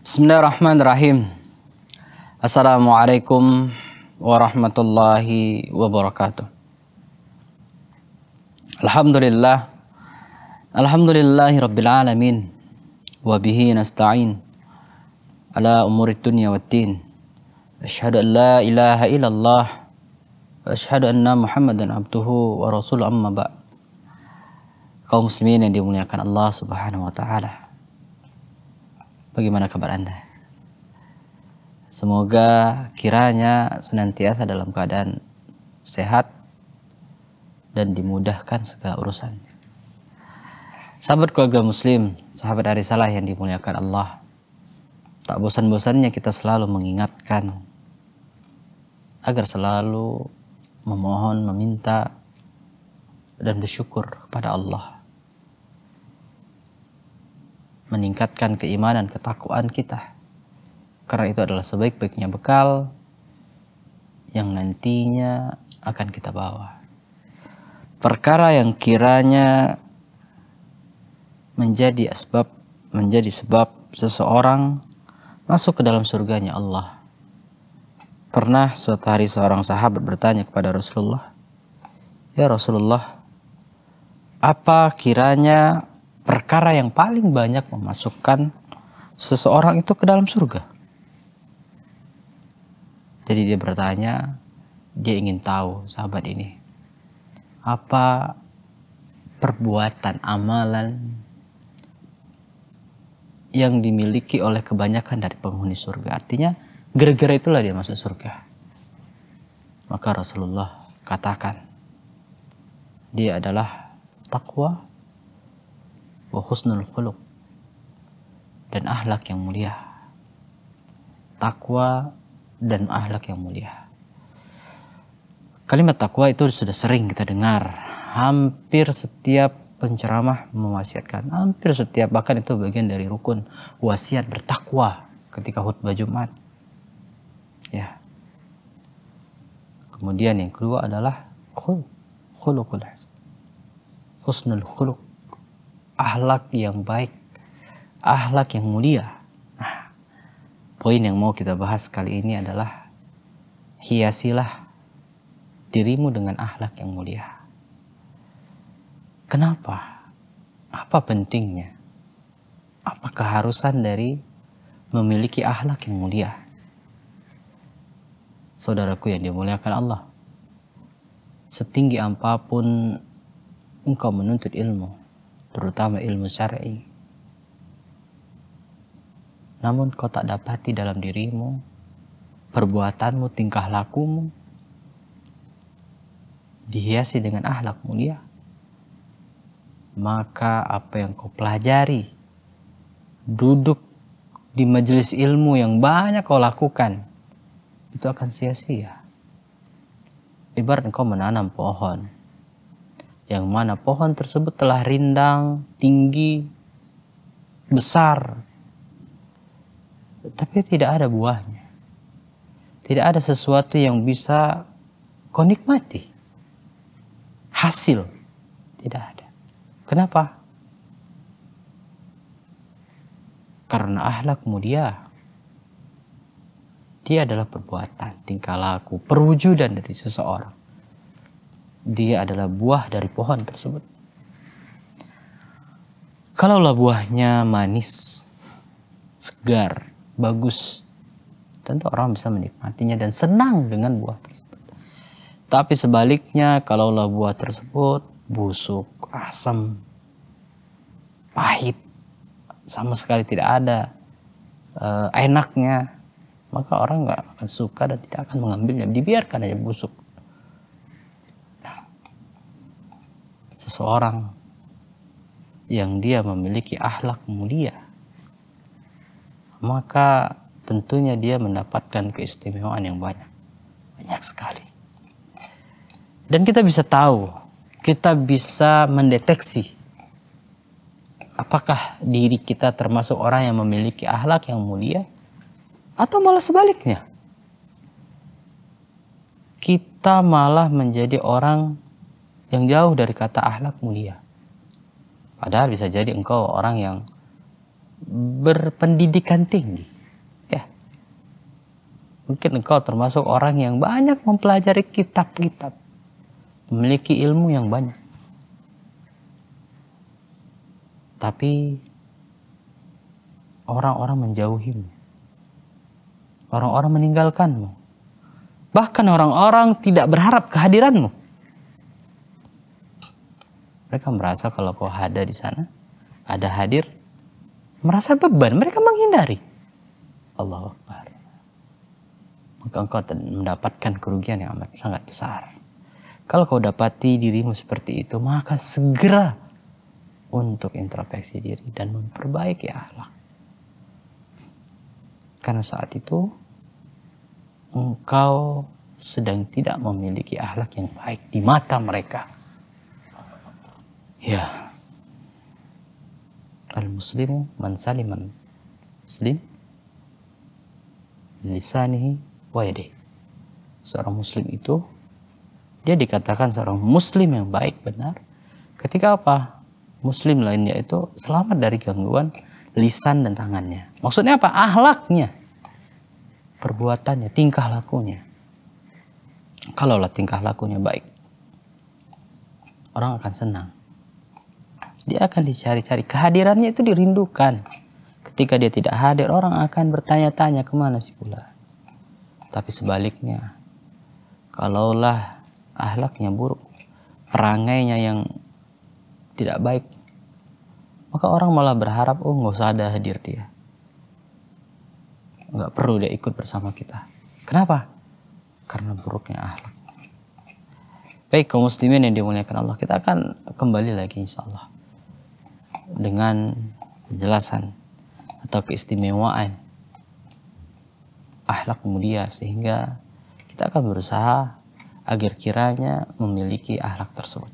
Bismillahirrahmanirrahim. Assalamualaikum warahmatullahi wabarakatuh. Alhamdulillah. Alhamdulillahi rabbil Wabihi nasta'in. على أمور الدنيا din Ashadu an la ilaha illallah. Ashadu anna Muhammadan abduhu wa rasul amma ba' kaum muslimin yang dimuliakan Allah Subhanahu wa taala. Bagaimana kabar Anda? Semoga kiranya senantiasa dalam keadaan sehat dan dimudahkan segala urusannya. Sahabat keluarga muslim, sahabat hari salah yang dimuliakan Allah Tak bosan-bosannya kita selalu mengingatkan agar selalu memohon, meminta dan bersyukur kepada Allah. Meningkatkan keimanan, ketakuan kita. Karena itu adalah sebaik-baiknya bekal yang nantinya akan kita bawa. Perkara yang kiranya menjadi asbab, menjadi sebab seseorang masuk ke dalam surganya Allah. Pernah suatu hari seorang sahabat bertanya kepada Rasulullah, "Ya Rasulullah, apa kiranya perkara yang paling banyak memasukkan seseorang itu ke dalam surga?" Jadi dia bertanya, dia ingin tahu sahabat ini, apa perbuatan, amalan yang dimiliki oleh kebanyakan dari penghuni surga. Artinya gara-gara itulah dia masuk surga. Maka Rasulullah katakan dia adalah takwa wa husnul khuluq dan ahlak yang mulia. Takwa dan ahlak yang mulia. Kalimat takwa itu sudah sering kita dengar. Hampir setiap penceramah mewasiatkan hampir setiap bahkan itu bagian dari rukun wasiat bertakwa ketika khutbah Jumat. Ya. Kemudian yang kedua adalah khul, khuluqul husnul khuluk. Ahlak yang baik, ahlak yang mulia. Nah, poin yang mau kita bahas kali ini adalah hiasilah dirimu dengan ahlak yang mulia. Kenapa? Apa pentingnya? Apa keharusan dari memiliki ahlak yang mulia? Saudaraku yang dimuliakan Allah, setinggi apapun engkau menuntut ilmu, terutama ilmu syar'i, namun kau tak dapati dalam dirimu, perbuatanmu, tingkah lakumu, dihiasi dengan ahlak mulia maka apa yang kau pelajari, duduk di majelis ilmu yang banyak kau lakukan, itu akan sia-sia. Ibarat kau menanam pohon, yang mana pohon tersebut telah rindang, tinggi, besar, tapi tidak ada buahnya. Tidak ada sesuatu yang bisa kau nikmati. Hasil tidak ada. Kenapa? Karena akhlak mulia. Dia adalah perbuatan, tingkah laku, perwujudan dari seseorang. Dia adalah buah dari pohon tersebut. Kalaulah buahnya manis, segar, bagus, tentu orang bisa menikmatinya dan senang dengan buah tersebut. Tapi sebaliknya, kalaulah buah tersebut busuk, asam, pahit, sama sekali tidak ada uh, enaknya, maka orang nggak akan suka dan tidak akan mengambilnya. Dibiarkan aja busuk. Nah, seseorang yang dia memiliki ahlak mulia, maka tentunya dia mendapatkan keistimewaan yang banyak, banyak sekali. Dan kita bisa tahu kita bisa mendeteksi apakah diri kita termasuk orang yang memiliki akhlak yang mulia atau malah sebaliknya. Kita malah menjadi orang yang jauh dari kata akhlak mulia. Padahal bisa jadi engkau orang yang berpendidikan tinggi. Ya. Mungkin engkau termasuk orang yang banyak mempelajari kitab-kitab memiliki ilmu yang banyak. Tapi orang-orang menjauhimu. Orang-orang meninggalkanmu. Bahkan orang-orang tidak berharap kehadiranmu. Mereka merasa kalau kau ada di sana, ada hadir, merasa beban, mereka menghindari. Allah Akbar. Maka engkau mendapatkan kerugian yang amat sangat besar. Kalau kau dapati dirimu seperti itu, maka segera untuk introspeksi diri dan memperbaiki akhlak. Karena saat itu engkau sedang tidak memiliki akhlak yang baik di mata mereka. Ya. Al-muslimu man saliman muslim lisanihi wa yadihi. Seorang muslim itu dia dikatakan seorang muslim yang baik benar ketika apa? Muslim lainnya itu selamat dari gangguan lisan dan tangannya. Maksudnya apa? Ahlaknya. Perbuatannya, tingkah lakunya. Kalaulah tingkah lakunya baik, orang akan senang. Dia akan dicari-cari. Kehadirannya itu dirindukan. Ketika dia tidak hadir, orang akan bertanya-tanya kemana sih pula. Tapi sebaliknya, kalaulah ahlaknya buruk, perangainya yang tidak baik, maka orang malah berharap, oh nggak usah ada hadir dia. Nggak perlu dia ikut bersama kita. Kenapa? Karena buruknya ahlak. Baik, kaum muslimin yang dimuliakan Allah, kita akan kembali lagi insya Allah. Dengan penjelasan atau keistimewaan ahlak mulia sehingga kita akan berusaha agar kiranya memiliki akhlak tersebut.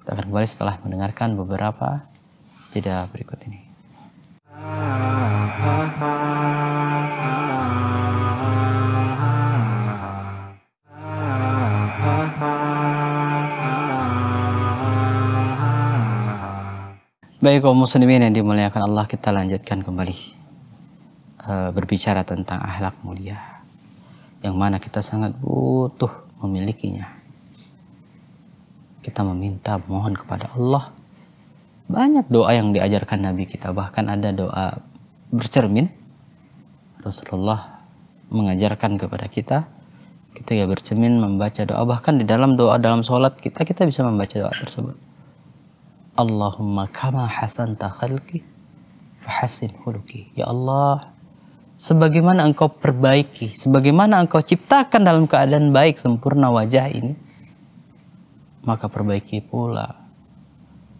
Kita akan kembali setelah mendengarkan beberapa jeda berikut ini. Baik kaum muslimin yang dimuliakan Allah kita lanjutkan kembali eh, berbicara tentang akhlak mulia yang mana kita sangat butuh memilikinya. Kita meminta mohon kepada Allah. Banyak doa yang diajarkan Nabi kita, bahkan ada doa bercermin. Rasulullah mengajarkan kepada kita kita ya bercermin membaca doa bahkan di dalam doa dalam sholat kita kita bisa membaca doa tersebut Allahumma kama hasan khalqi fahassin ya Allah sebagaimana engkau perbaiki, sebagaimana engkau ciptakan dalam keadaan baik sempurna wajah ini, maka perbaiki pula,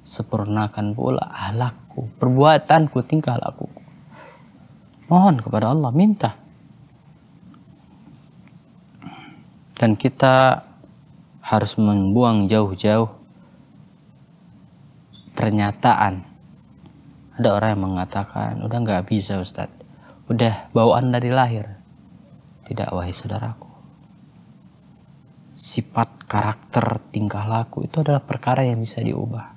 sempurnakan pula ahlakku, perbuatanku, tingkah laku. Mohon kepada Allah, minta. Dan kita harus membuang jauh-jauh pernyataan. Ada orang yang mengatakan, udah nggak bisa Ustadz udah bawaan dari lahir. Tidak wahai saudaraku. Sifat karakter tingkah laku itu adalah perkara yang bisa diubah.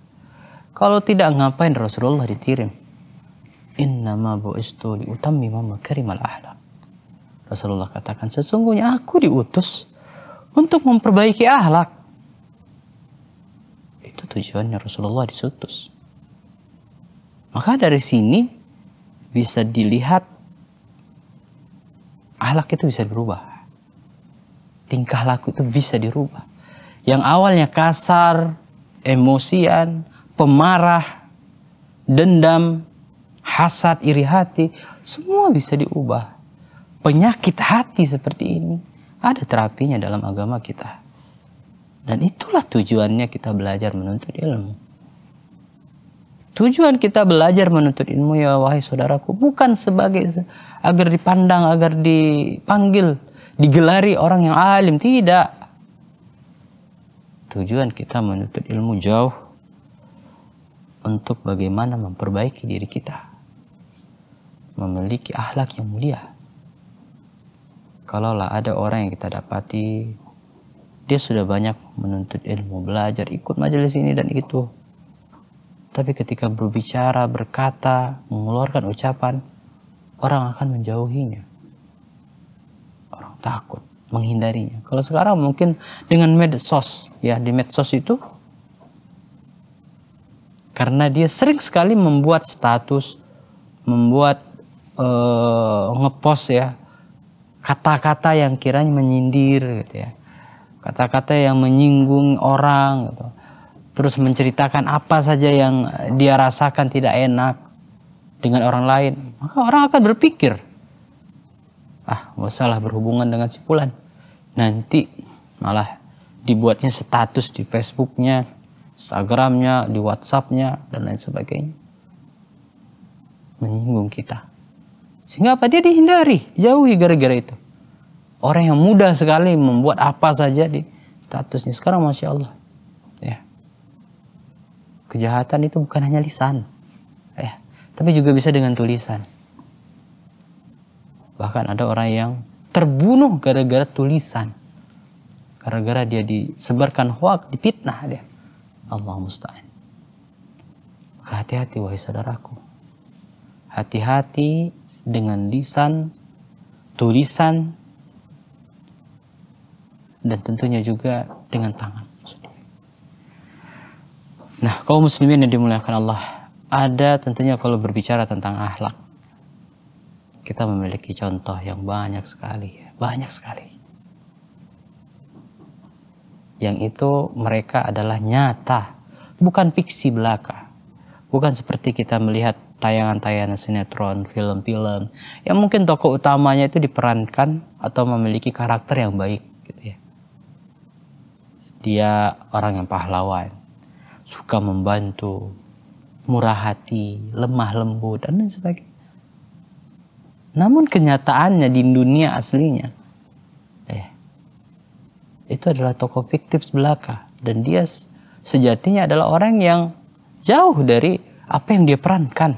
Kalau tidak ngapain Rasulullah ditirim? Innama bu'istu liutammima makarimal ahlak. Rasulullah katakan sesungguhnya aku diutus untuk memperbaiki ahlak. Itu tujuannya Rasulullah disutus. Maka dari sini bisa dilihat akhlak itu bisa dirubah. Tingkah laku itu bisa dirubah. Yang awalnya kasar, emosian, pemarah, dendam, hasad, iri hati, semua bisa diubah. Penyakit hati seperti ini ada terapinya dalam agama kita. Dan itulah tujuannya kita belajar menuntut ilmu. Tujuan kita belajar menuntut ilmu ya wahai saudaraku bukan sebagai agar dipandang, agar dipanggil, digelari orang yang alim, tidak. Tujuan kita menuntut ilmu jauh untuk bagaimana memperbaiki diri kita. Memiliki akhlak yang mulia. Kalaulah ada orang yang kita dapati dia sudah banyak menuntut ilmu, belajar, ikut majelis ini dan itu tapi ketika berbicara, berkata, mengeluarkan ucapan, orang akan menjauhinya. Orang takut menghindarinya. Kalau sekarang mungkin dengan medsos, ya di medsos itu karena dia sering sekali membuat status, membuat uh, ngepost ya kata-kata yang kiranya menyindir gitu ya. Kata-kata yang menyinggung orang gitu terus menceritakan apa saja yang dia rasakan tidak enak dengan orang lain, maka orang akan berpikir, ah, nggak salah berhubungan dengan si Fulan. Nanti malah dibuatnya status di Facebooknya, Instagramnya, di Whatsappnya, dan lain sebagainya. Menyinggung kita. Sehingga apa? Dia dihindari, jauhi gara-gara itu. Orang yang mudah sekali membuat apa saja di statusnya. Sekarang Masya Allah Kejahatan itu bukan hanya lisan, ya, tapi juga bisa dengan tulisan. Bahkan ada orang yang terbunuh gara-gara tulisan. Gara-gara dia disebarkan hoak, dipitnah dia. Allah musta'in, hati-hati wahai saudaraku. Hati-hati dengan lisan, tulisan, dan tentunya juga dengan tangan. Nah, kaum muslimin yang dimuliakan Allah, ada tentunya kalau berbicara tentang akhlak. Kita memiliki contoh yang banyak sekali, banyak sekali. Yang itu mereka adalah nyata, bukan fiksi belaka. Bukan seperti kita melihat tayangan-tayangan sinetron, film-film yang mungkin tokoh utamanya itu diperankan atau memiliki karakter yang baik gitu ya. Dia orang yang pahlawan suka membantu, murah hati, lemah lembut, dan lain sebagainya. Namun kenyataannya di dunia aslinya, eh, itu adalah tokoh fiktif belaka. Dan dia sejatinya adalah orang yang jauh dari apa yang dia perankan.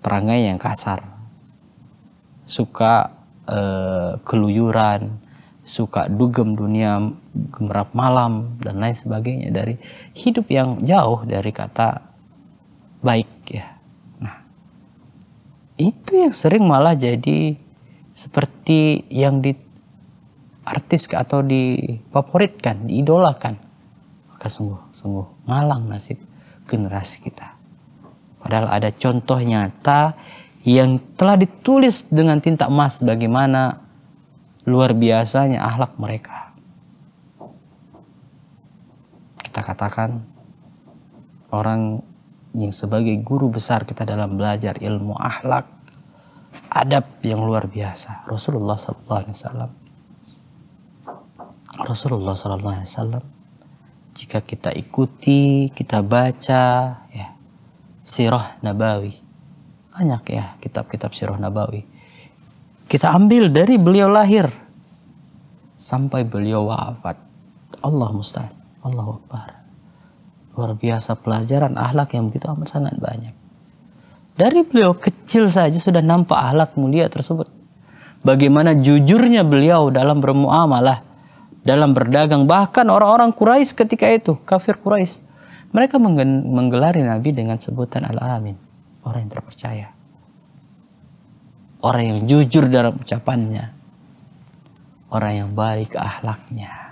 Perangai yang kasar, suka eh, keluyuran, suka dugem dunia gemerap malam dan lain sebagainya dari hidup yang jauh dari kata baik ya. Nah, itu yang sering malah jadi seperti yang di artis atau difavoritkan, diidolakan. Maka sungguh sungguh malang nasib generasi kita. Padahal ada contoh nyata yang telah ditulis dengan tinta emas bagaimana luar biasanya ahlak mereka kita katakan orang yang sebagai guru besar kita dalam belajar ilmu akhlak, adab yang luar biasa. Rasulullah Sallallahu Alaihi Wasallam. Rasulullah Sallallahu Alaihi Wasallam. Jika kita ikuti, kita baca, ya, sirah Nabawi. Banyak ya kitab-kitab sirah Nabawi. Kita ambil dari beliau lahir sampai beliau wafat. Allah mustahil. Allahu Akbar. Luar biasa pelajaran ahlak yang begitu amat sangat banyak. Dari beliau kecil saja sudah nampak ahlak mulia tersebut. Bagaimana jujurnya beliau dalam bermuamalah, dalam berdagang. Bahkan orang-orang Quraisy ketika itu, kafir Quraisy, mereka menggelari Nabi dengan sebutan Al-Amin. Orang yang terpercaya. Orang yang jujur dalam ucapannya. Orang yang baik ahlaknya.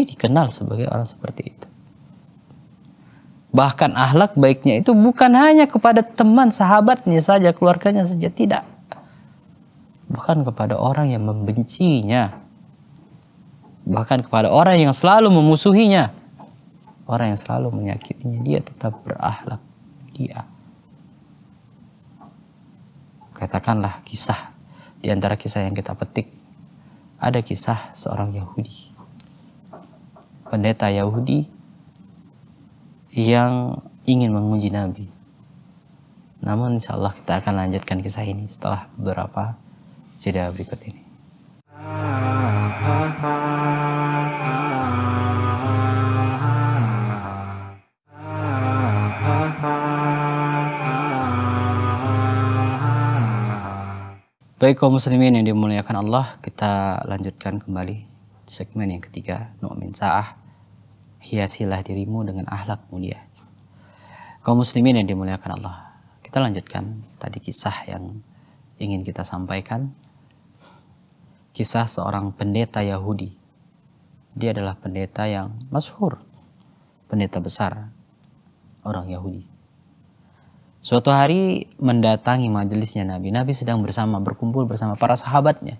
Nabi dikenal sebagai orang seperti itu. Bahkan ahlak baiknya itu bukan hanya kepada teman sahabatnya saja, keluarganya saja tidak. Bahkan kepada orang yang membencinya. Bahkan kepada orang yang selalu memusuhinya. Orang yang selalu menyakitinya, dia tetap berahlak. Dia. Katakanlah kisah di antara kisah yang kita petik. Ada kisah seorang Yahudi pendeta Yahudi yang ingin menguji Nabi. Namun insya Allah kita akan lanjutkan kisah ini setelah beberapa jeda berikut ini. Baik kaum muslimin yang dimuliakan Allah, kita lanjutkan kembali segmen yang ketiga, Nu'min Sa'ah hiasilah dirimu dengan ahlak mulia. Kaum muslimin yang dimuliakan Allah. Kita lanjutkan tadi kisah yang ingin kita sampaikan. Kisah seorang pendeta Yahudi. Dia adalah pendeta yang masyhur, pendeta besar orang Yahudi. Suatu hari mendatangi majelisnya Nabi. Nabi sedang bersama berkumpul bersama para sahabatnya.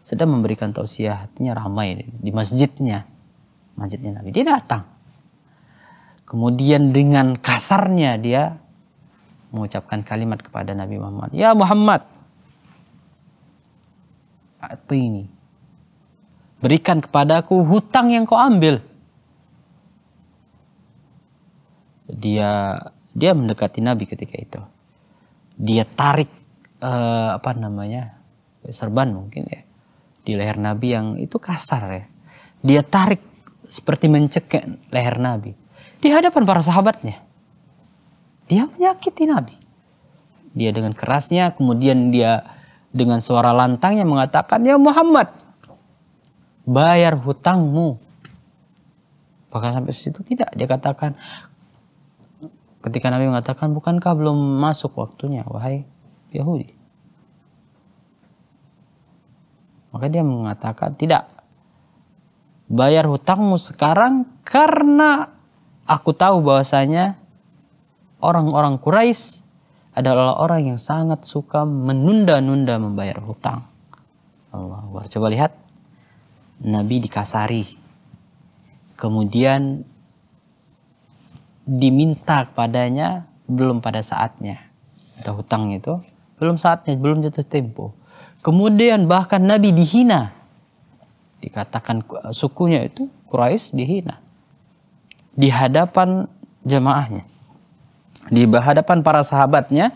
Sedang memberikan tausiah, artinya ramai di masjidnya masjidnya Nabi. Dia datang. Kemudian dengan kasarnya dia mengucapkan kalimat kepada Nabi Muhammad. Ya Muhammad, ini Berikan kepadaku hutang yang kau ambil. Dia dia mendekati Nabi ketika itu. Dia tarik eh, apa namanya serban mungkin ya di leher Nabi yang itu kasar ya. Dia tarik seperti mencekik leher Nabi di hadapan para sahabatnya. Dia menyakiti Nabi. Dia dengan kerasnya kemudian dia dengan suara lantangnya mengatakan, "Ya Muhammad, bayar hutangmu." Bahkan sampai situ tidak dia katakan ketika Nabi mengatakan, "Bukankah belum masuk waktunya wahai Yahudi?" Maka dia mengatakan, "Tidak, bayar hutangmu sekarang karena aku tahu bahwasanya orang-orang Quraisy adalah orang yang sangat suka menunda-nunda membayar hutang. Allah, coba lihat Nabi dikasari. Kemudian diminta kepadanya belum pada saatnya. Atau hutang itu belum saatnya, belum jatuh tempo. Kemudian bahkan Nabi dihina dikatakan sukunya itu Quraisy dihina di hadapan jemaahnya di hadapan para sahabatnya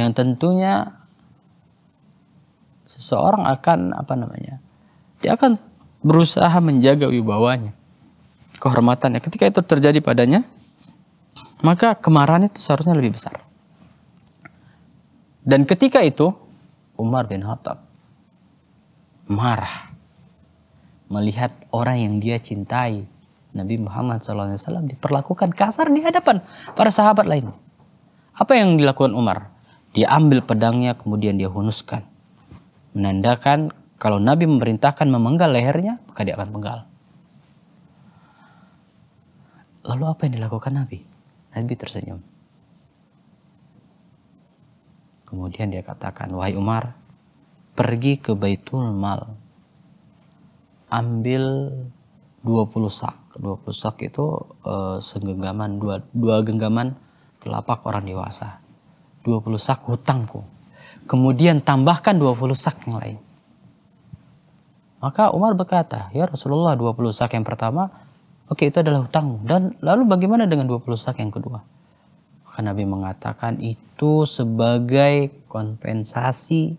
yang tentunya seseorang akan apa namanya dia akan berusaha menjaga wibawanya kehormatannya ketika itu terjadi padanya maka kemarahan itu seharusnya lebih besar dan ketika itu Umar bin Khattab marah melihat orang yang dia cintai Nabi Muhammad SAW diperlakukan kasar di hadapan para sahabat lain. Apa yang dilakukan Umar? Dia ambil pedangnya kemudian dia hunuskan. Menandakan kalau Nabi memerintahkan memenggal lehernya, maka dia akan menggal. Lalu apa yang dilakukan Nabi? Nabi tersenyum. Kemudian dia katakan, "Wahai Umar, pergi ke Baitul Mal ambil 20 sak. 20 sak itu e, eh, segenggaman dua, dua genggaman telapak orang dewasa. 20 sak hutangku. Kemudian tambahkan 20 sak yang lain. Maka Umar berkata, "Ya Rasulullah, 20 sak yang pertama, oke okay, itu adalah hutang Dan lalu bagaimana dengan 20 sak yang kedua?" Maka Nabi mengatakan itu sebagai kompensasi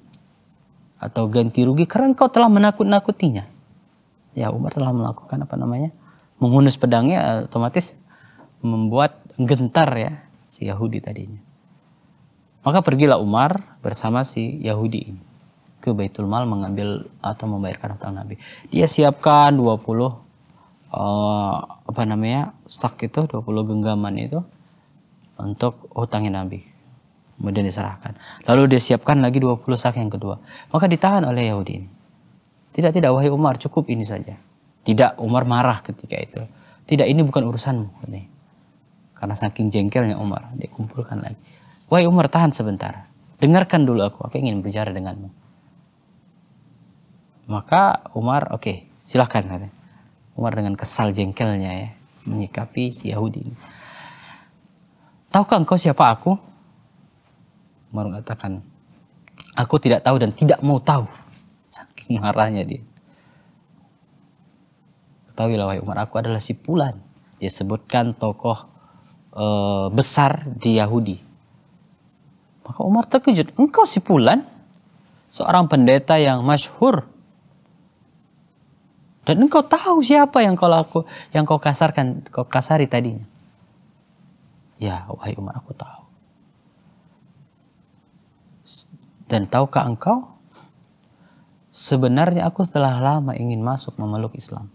atau ganti rugi karena engkau telah menakut-nakutinya ya Umar telah melakukan apa namanya menghunus pedangnya eh, otomatis membuat gentar ya si Yahudi tadinya. Maka pergilah Umar bersama si Yahudi ini ke Baitul Mal mengambil atau membayarkan hutang Nabi. Dia siapkan 20 uh, eh, apa namanya? stok itu 20 genggaman itu untuk hutangnya Nabi. Kemudian diserahkan. Lalu dia siapkan lagi 20 sak yang kedua. Maka ditahan oleh Yahudi ini. Tidak, tidak wahai Umar, cukup ini saja. Tidak, Umar marah ketika itu. Tidak, ini bukan urusanmu. Karena saking jengkelnya Umar, dia kumpulkan lagi. Wahai Umar, tahan sebentar. Dengarkan dulu aku, aku ingin berbicara denganmu. Maka Umar, oke, okay, silahkan. Katanya. Umar dengan kesal jengkelnya ya, menyikapi si Yahudi ini. Tahukah engkau siapa aku? Umar mengatakan, aku tidak tahu dan tidak mau tahu marahnya dia. Ketahuilah wahai Umar, aku adalah si Pulan. Dia sebutkan tokoh e, besar di Yahudi. Maka Umar terkejut, engkau si Pulan? Seorang pendeta yang masyhur. Dan engkau tahu siapa yang kau laku, yang kau kasarkan, kau kasari tadinya. Ya, wahai Umar, aku tahu. Dan tahukah engkau sebenarnya aku setelah lama ingin masuk memeluk Islam.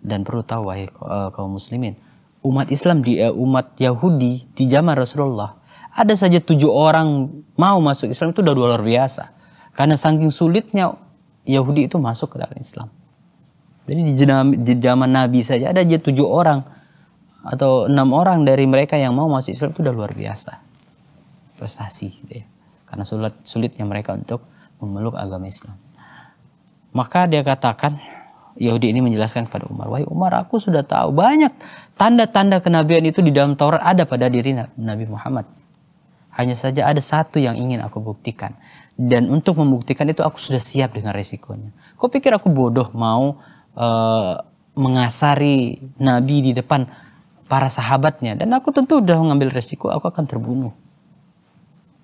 Dan perlu tahu wahai eh, kaum muslimin, umat Islam di eh, umat Yahudi di zaman Rasulullah ada saja tujuh orang mau masuk Islam itu udah luar biasa karena saking sulitnya Yahudi itu masuk ke dalam Islam jadi di, zaman Nabi saja ada saja tujuh orang atau enam orang dari mereka yang mau masuk Islam itu udah luar biasa prestasi gitu ya. karena sulit sulitnya mereka untuk memeluk agama Islam. Maka dia katakan, Yahudi ini menjelaskan kepada Umar, wahai Umar aku sudah tahu banyak tanda-tanda kenabian itu di dalam Taurat ada pada diri Nabi Muhammad. Hanya saja ada satu yang ingin aku buktikan. Dan untuk membuktikan itu aku sudah siap dengan resikonya. Kau pikir aku bodoh mau uh, mengasari Nabi di depan para sahabatnya. Dan aku tentu sudah mengambil resiko aku akan terbunuh.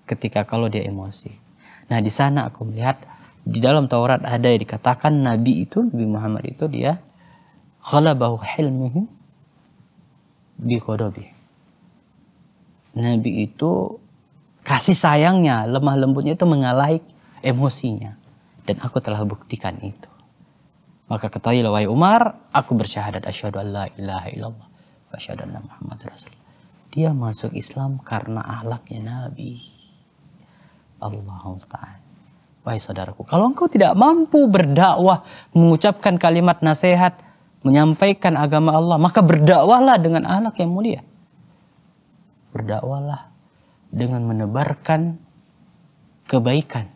Ketika kalau dia emosi. Nah di sana aku melihat di dalam Taurat ada yang dikatakan Nabi itu Nabi Muhammad itu dia ghalabahu hilmihi bi Nabi itu kasih sayangnya, lemah lembutnya itu mengalahi emosinya. Dan aku telah buktikan itu. Maka ketahuilah wahai Umar, aku bersyahadat asyhadu alla ilaha illallah wa asyhadu anna Muhammad rasul Dia masuk Islam karena ahlaknya Nabi. Allah musta'an. Wahai saudaraku, kalau engkau tidak mampu berdakwah, mengucapkan kalimat nasihat, menyampaikan agama Allah, maka berdakwahlah dengan anak yang mulia. Berdakwahlah dengan menebarkan kebaikan.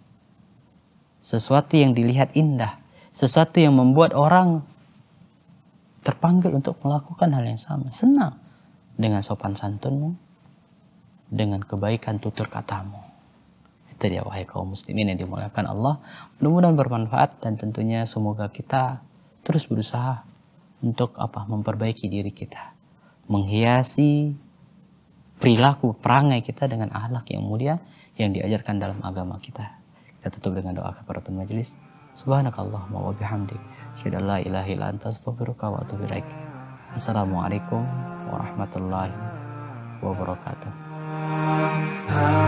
Sesuatu yang dilihat indah, sesuatu yang membuat orang terpanggil untuk melakukan hal yang sama. Senang dengan sopan santunmu, dengan kebaikan tutur katamu dari ya, wahai kaum muslimin yang dimuliakan Allah. Mudah-mudahan bermanfaat dan tentunya semoga kita terus berusaha untuk apa memperbaiki diri kita. Menghiasi perilaku perangai kita dengan ahlak yang mulia yang diajarkan dalam agama kita. Kita tutup dengan doa kepada majelis. Subhanakallahumma wa bihamdik. Asyhadu ilahi la astaghfiruka wa atubu ilaik. Assalamualaikum warahmatullahi wabarakatuh.